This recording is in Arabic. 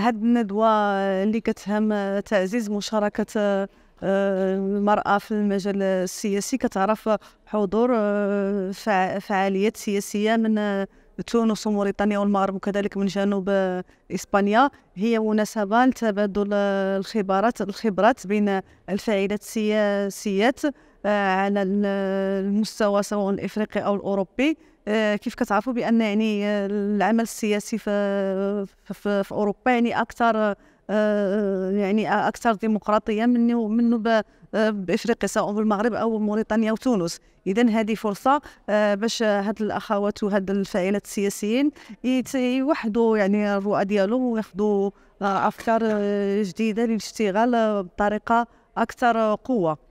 هاد الندوة اللي كتهم تعزيز مشاركة آه، المرأة في المجال السياسي كتعرف حضور آه، فعاليات سياسية من آه، تونس وموريتانيا والمغرب وكذلك من جنوب اسبانيا هي مناسبه لتبادل الخبرات الخبرات بين الفاعلات السياسيات على المستوى سواء الافريقي او الاوروبي آه، كيف كتعرفوا بان يعني آه، العمل السياسي في في, في اوروبا يعني اكثر آه، يعني اكثر ديمقراطيه منه منه بافريقيا سواء بالمغرب او موريتانيا وتونس اذا هذه فرصه باش هاد الاخوات وهاد الفاعلات السياسيين يوحدوا يعني الرؤى ديالهم وياخذوا افكار جديده للاشتغال بطريقه اكثر قوه